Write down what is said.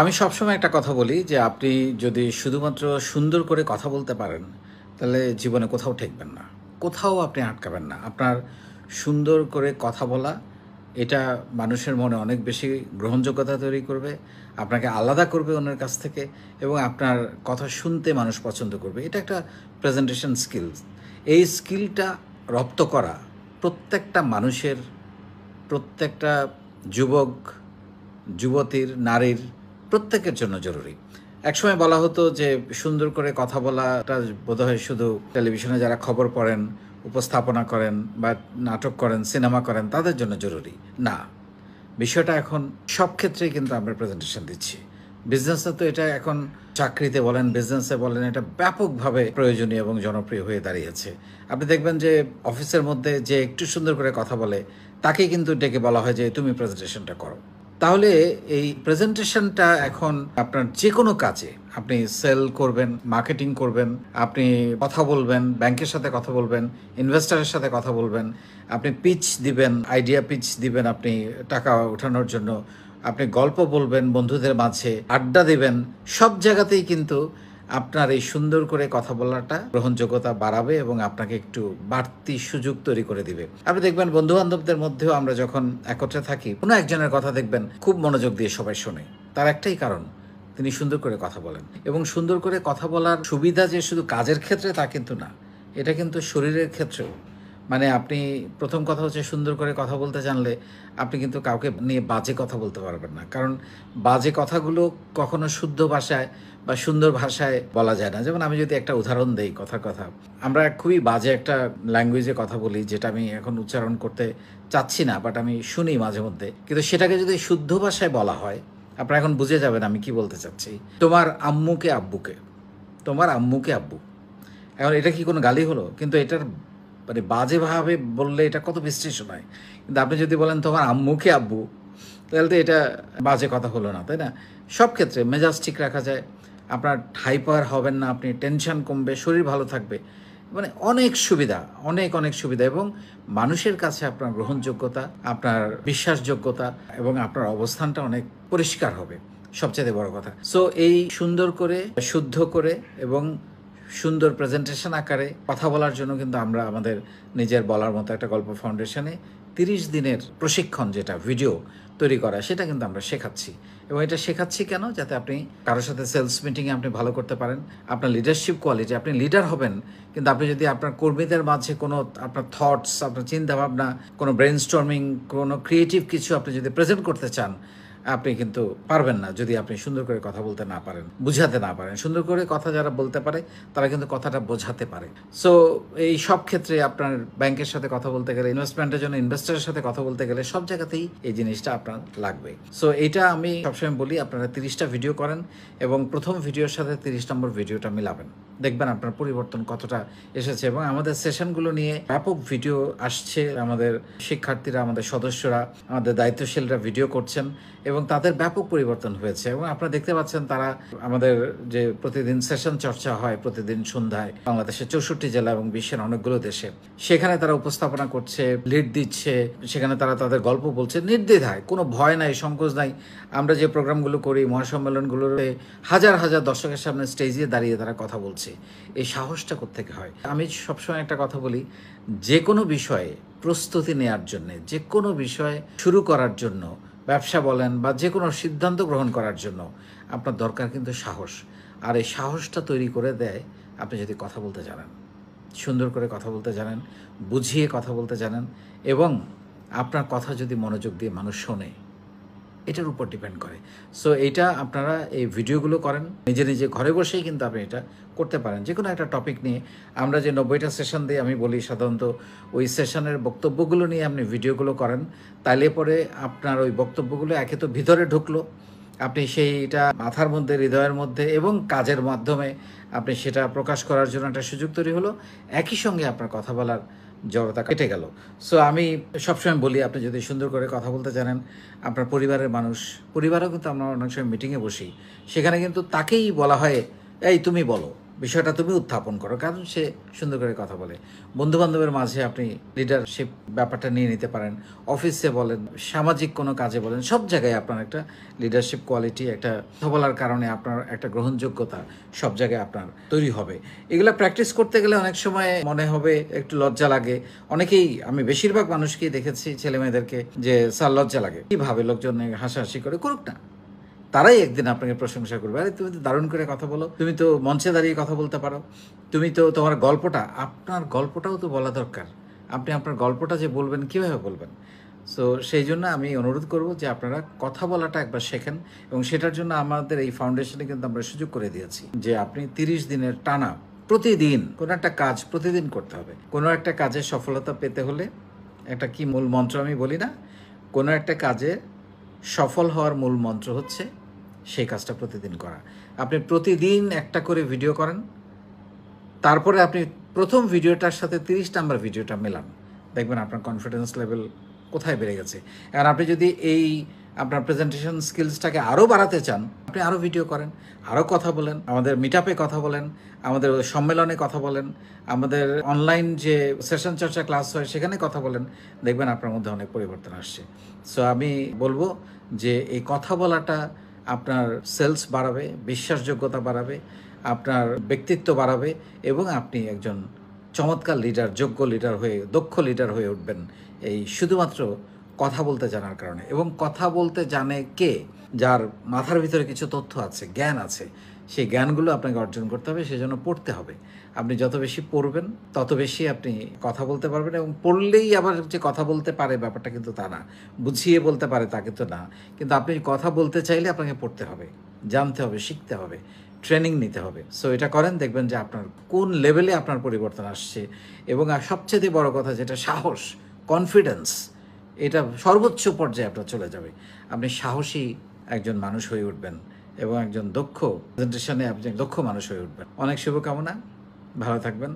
আমি সবসময় একটা কথা বলি যে আপনি যদি শুধুমাত্র সুন্দর করে কথা বলতে পারেন তাহলে জীবনে কোথাও ঠেকবেন না কোথাও আপনি আটকাবেন না আপনার সুন্দর করে কথা বলা এটা মানুষের মনে অনেক বেশি গ্রহণযোগ্যতা তৈরি করবে আপনাকে আলাদা করবে অন্যের কাছ থেকে এবং আপনার কথা শুনতে মানুষ পছন্দ করবে এটা একটা প্রেজেন্টেশন স্কিল এই স্কিলটা রপ্ত করা প্রত্যেকটা মানুষের প্রত্যেকটা যুবক যুবতীর নারীর প্রত্যেকের জন্য জরুরি একসময় বলা হতো যে সুন্দর করে কথা বলাটা বোধহয় শুধু টেলিভিশনে যারা খবর পড়েন উপস্থাপনা করেন বা নাটক করেন সিনেমা করেন তাদের জন্য জরুরি না বিষয়টা এখন সব ক্ষেত্রেই কিন্তু আমরা প্রেজেন্টেশন দিচ্ছি বিজনেসে তো এটা এখন চাকরিতে বলেন বিজনেসে বলেন এটা ব্যাপকভাবে প্রয়োজনীয় এবং জনপ্রিয় হয়ে দাঁড়িয়েছে আপনি দেখবেন যে অফিসের মধ্যে যে একটু সুন্দর করে কথা বলে তাকে কিন্তু ডেকে বলা হয় যে তুমি প্রেজেন্টেশনটা করো তাহলে এই প্রেজেন্টেশনটা এখন আপনার যে কোনো কাজে আপনি সেল করবেন মার্কেটিং করবেন আপনি কথা বলবেন ব্যাংকের সাথে কথা বলবেন ইনভেস্টারের সাথে কথা বলবেন আপনি পিচ দিবেন আইডিয়া পিচ দিবেন আপনি টাকা ওঠানোর জন্য আপনি গল্প বলবেন বন্ধুদের মাঝে আড্ডা দিবেন সব জায়গাতেই কিন্তু আপনার এই সুন্দর করে কথা বলাটা গ্রহণযোগ্যতা বাড়াবে এবং আপনাকে একটু বাড়তি সুযোগ তৈরি করে দিবে আপনি দেখবেন বন্ধু বান্ধবদের মধ্যেও আমরা যখন একত্রে থাকি কোনো একজনের কথা দেখবেন খুব মনোযোগ দিয়ে সবাই শোনে তার একটাই কারণ তিনি সুন্দর করে কথা বলেন এবং সুন্দর করে কথা বলার সুবিধা যে শুধু কাজের ক্ষেত্রে তা কিন্তু না এটা কিন্তু শরীরের ক্ষেত্রেও মানে আপনি প্রথম কথা হচ্ছে সুন্দর করে কথা বলতে জানলে আপনি কিন্তু কাউকে নিয়ে বাজে কথা বলতে পারবেন না কারণ বাজে কথাগুলো কখনো শুদ্ধ ভাষায় বা সুন্দর ভাষায় বলা যায় না যেমন আমি যদি একটা উদাহরণ দেই কথার কথা আমরা খুবই বাজে একটা ল্যাঙ্গুয়েজে কথা বলি যেটা আমি এখন উচ্চারণ করতে চাচ্ছি না বাট আমি শুনি মাঝে মধ্যে কিন্তু সেটাকে যদি শুদ্ধ ভাষায় বলা হয় আপনারা এখন বুঝে যাবেন আমি কি বলতে চাচ্ছি তোমার আম্মুকে আব্বুকে তোমার আম্মুকে আব্বু এখন এটা কি কোনো গালি হলো কিন্তু এটার মানে বাজেভাবে বললে এটা কত বিশ্লেষণ হয় কিন্তু আপনি যদি বলেন তোমার আম্মুকে আব্বু তাহলে তো এটা বাজে কথা হলো না তাই না সব ক্ষেত্রে মেজাজ ঠিক রাখা যায় আপনার হাইপার হবেন না আপনি টেনশন কমবে শরীর ভালো থাকবে মানে অনেক সুবিধা অনেক অনেক সুবিধা এবং মানুষের কাছে আপনার গ্রহণযোগ্যতা আপনার বিশ্বাসযোগ্যতা এবং আপনার অবস্থানটা অনেক পরিষ্কার হবে সবচেয়ে বড় কথা সো এই সুন্দর করে শুদ্ধ করে এবং সুন্দর প্রেজেন্টেশন আকারে কথা বলার জন্য কিন্তু আমরা আমাদের নিজের বলার মতো একটা গল্প ফাউন্ডেশনে তিরিশ দিনের প্রশিক্ষণ যেটা ভিডিও তৈরি করা সেটা কিন্তু আমরা শেখাচ্ছি এবং এটা শেখাচ্ছি কেন যাতে আপনি কারোর সাথে সেলস মিটিংয়ে আপনি ভালো করতে পারেন আপনার লিডারশিপ কোয়ালিটি আপনি লিডার হবেন কিন্তু আপনি যদি আপনার কর্মীদের মাঝে কোনো আপনার থটস আপনার চিন্তাভাবনা কোনো ব্রেন স্টর্মিং কোনো ক্রিয়েটিভ কিছু আপনি যদি প্রেজেন্ট করতে চান আপনি কিন্তু পারবেন না যদি আপনি সুন্দর করে কথা বলতে না পারেন বুঝাতে না পারেন সুন্দর করে কথা যারা বলতে পারে তারা কিন্তু কথাটা বোঝাতে পারে সো এই সব ক্ষেত্রে আপনার ব্যাংকের সাথে কথা বলতে গেলে ইনভেস্টমেন্টের জন্য ইনভেস্টারের সাথে কথা বলতে গেলে সব জায়গাতেই এই জিনিসটা আপনার লাগবে সো এটা আমি সবসময় বলি আপনারা তিরিশটা ভিডিও করেন এবং প্রথম ভিডিওর সাথে তিরিশ নম্বর ভিডিওটা মিলাবেন দেখবেন আপনার পরিবর্তন কতটা এসেছে এবং আমাদের সেশনগুলো নিয়ে ব্যাপক ভিডিও আসছে আমাদের শিক্ষার্থীরা আমাদের সদস্যরা আমাদের দায়িত্বশীলরা ভিডিও করছেন এবং এবং তাদের ব্যাপক পরিবর্তন হয়েছে এবং আপনারা দেখতে পাচ্ছেন তারা আমাদের যে প্রতিদিন সেশন চর্চা হয় প্রতিদিন সন্ধ্যায় বাংলাদেশের চৌষট্টি জেলা এবং বিশ্বের অনেকগুলো দেশে সেখানে তারা উপস্থাপনা করছে লিড দিচ্ছে সেখানে তারা তাদের গল্প বলছে নির্দ্বিধায় কোনো ভয় নাই সংকোচ নাই আমরা যে প্রোগ্রামগুলো করি মহাসম্মেলনগুলোতে হাজার হাজার দর্শকের সামনে স্টেজে দাঁড়িয়ে তারা কথা বলছে এই সাহসটা কোথেকে হয় আমি সবসময় একটা কথা বলি যে কোনো বিষয়ে প্রস্তুতি নেওয়ার জন্য যে কোনো বিষয়ে শুরু করার জন্য ব্যবসা বলেন বা যে কোনো সিদ্ধান্ত গ্রহণ করার জন্য আপনার দরকার কিন্তু সাহস আর এই সাহসটা তৈরি করে দেয় আপনি যদি কথা বলতে জানেন সুন্দর করে কথা বলতে জানেন বুঝিয়ে কথা বলতে জানেন এবং আপনার কথা যদি মনোযোগ দিয়ে মানুষ শোনে এটার উপর ডিপেন্ড করে সো এটা আপনারা এই ভিডিওগুলো করেন নিজে নিজে ঘরে বসেই কিন্তু আপনি এটা করতে পারেন যে কোনো একটা টপিক নিয়ে আমরা যে নব্বইটা সেশন দিয়ে আমি বলি সাধারণত ওই সেশনের বক্তব্যগুলো নিয়ে আপনি ভিডিওগুলো করেন তাইলে পরে আপনার ওই বক্তব্যগুলো একে তো ভিতরে ঢুকলো আপনি সেইটা মাথার মধ্যে হৃদয়ের মধ্যে এবং কাজের মাধ্যমে আপনি সেটা প্রকাশ করার জন্য একটা সুযোগ তৈরি হলো একই সঙ্গে আপনার কথা বলার জড়তা কেটে গেল সো আমি সবসময় বলি আপনি যদি সুন্দর করে কথা বলতে জানেন আপনার পরিবারের মানুষ পরিবারও কিন্তু আমরা অনেক সময় মিটিংয়ে বসি সেখানে কিন্তু তাকেই বলা হয় এই তুমি বলো বিষয়টা তুমি উত্থাপন করো কারণ সে সুন্দর করে কথা বলে বন্ধুবান্ধবের মাঝে আপনি লিডারশিপ ব্যাপারটা নিয়ে নিতে পারেন অফিসে বলেন সামাজিক কোনো কাজে বলেন সব জায়গায় আপনার একটা লিডারশিপ কোয়ালিটি একটা কথা বলার কারণে আপনার একটা গ্রহণযোগ্যতা সব জায়গায় আপনার তৈরি হবে এগুলো প্র্যাকটিস করতে গেলে অনেক সময় মনে হবে একটু লজ্জা লাগে অনেকেই আমি বেশিরভাগ মানুষকেই দেখেছি ছেলে মেয়েদেরকে যে স্যার লজ্জা লাগে কীভাবে লোকজন হাসাহাসি করে করুক না তারাই একদিন আপনাকে প্রশংসা করবে আরে তুমি তো দারুণ করে কথা বলো তুমি তো মঞ্চে দাঁড়িয়ে কথা বলতে পারো তুমি তো তোমার গল্পটা আপনার গল্পটাও তো বলা দরকার আপনি আপনার গল্পটা যে বলবেন কীভাবে বলবেন সো সেই জন্য আমি অনুরোধ করব যে আপনারা কথা বলাটা একবার শেখেন এবং সেটার জন্য আমাদের এই ফাউন্ডেশনে কিন্তু আমরা সুযোগ করে দিয়েছি যে আপনি তিরিশ দিনের টানা প্রতিদিন কোনো একটা কাজ প্রতিদিন করতে হবে কোনো একটা কাজে সফলতা পেতে হলে একটা কি মূল মন্ত্র আমি বলি না কোনো একটা কাজে সফল হওয়ার মূল মন্ত্র হচ্ছে সেই কাজটা প্রতিদিন করা আপনি প্রতিদিন একটা করে ভিডিও করেন তারপরে আপনি প্রথম ভিডিওটার সাথে তিরিশ নাম্বার ভিডিওটা মেলান দেখবেন আপনার কনফিডেন্স লেভেল কোথায় বেড়ে গেছে এখন আপনি যদি এই আপনার প্রেজেন্টেশন স্কিলসটাকে আরও বাড়াতে চান আপনি আরও ভিডিও করেন আরও কথা বলেন আমাদের মিট কথা বলেন আমাদের সম্মেলনে কথা বলেন আমাদের অনলাইন যে সেশন চর্চা ক্লাস হয় সেখানে কথা বলেন দেখবেন আপনার মধ্যে অনেক পরিবর্তন আসছে সো আমি বলবো যে এই কথা বলাটা আপনার সেলস বাড়াবে বিশ্বাসযোগ্যতা বাড়াবে আপনার ব্যক্তিত্ব বাড়াবে এবং আপনি একজন চমৎকার লিডার যোগ্য লিডার হয়ে দক্ষ লিডার হয়ে উঠবেন এই শুধুমাত্র কথা বলতে জানার কারণে এবং কথা বলতে জানে কে যার মাথার ভিতরে কিছু তথ্য আছে জ্ঞান আছে সেই জ্ঞানগুলো আপনাকে অর্জন করতে হবে সেজন্য পড়তে হবে আপনি যত বেশি পড়বেন তত বেশি আপনি কথা বলতে পারবেন এবং পড়লেই আবার যে কথা বলতে পারে ব্যাপারটা কিন্তু তা না বুঝিয়ে বলতে পারে তা কিন্তু না কিন্তু আপনি কথা বলতে চাইলে আপনাকে পড়তে হবে জানতে হবে শিখতে হবে ট্রেনিং নিতে হবে সো এটা করেন দেখবেন যে আপনার কোন লেভেলে আপনার পরিবর্তন আসছে এবং সবচেয়ে বড় কথা যেটা সাহস কনফিডেন্স এটা সর্বোচ্চ পর্যায়ে আপনার চলে যাবে আপনি সাহসী একজন মানুষ হয়ে উঠবেন এবং একজন দক্ষ প্রেজেন্টেশনে আপনি দক্ষ মানুষ হয়ে উঠবেন অনেক শুভকামনা ভালো থাকবেন